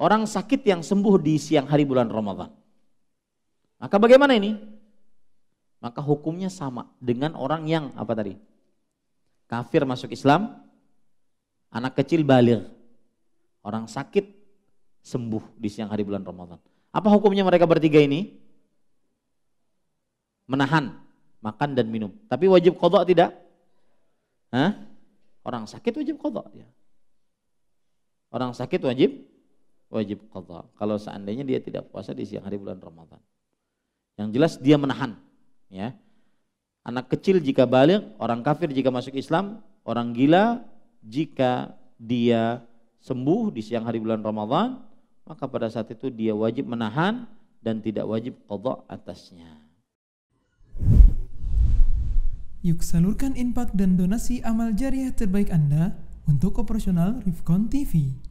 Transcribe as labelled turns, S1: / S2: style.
S1: orang sakit yang sembuh di siang hari bulan Ramadan. Maka bagaimana ini? Maka hukumnya sama dengan orang yang apa tadi? Kafir masuk Islam, anak kecil balir, orang sakit sembuh di siang hari bulan Ramadan. Apa hukumnya mereka bertiga ini? Menahan makan dan minum. Tapi wajib kodok tidak? Hah? Orang sakit wajib kodok. Ya. Orang sakit wajib wajib qadha. Kalau seandainya dia tidak puasa di siang hari bulan Ramadan. Yang jelas dia menahan, ya. Anak kecil jika balik, orang kafir jika masuk Islam, orang gila jika dia sembuh di siang hari bulan Ramadan, maka pada saat itu dia wajib menahan dan tidak wajib qadha atasnya. Yuk salurkan infak dan donasi amal jariah terbaik Anda untuk operasional Rifkon TV.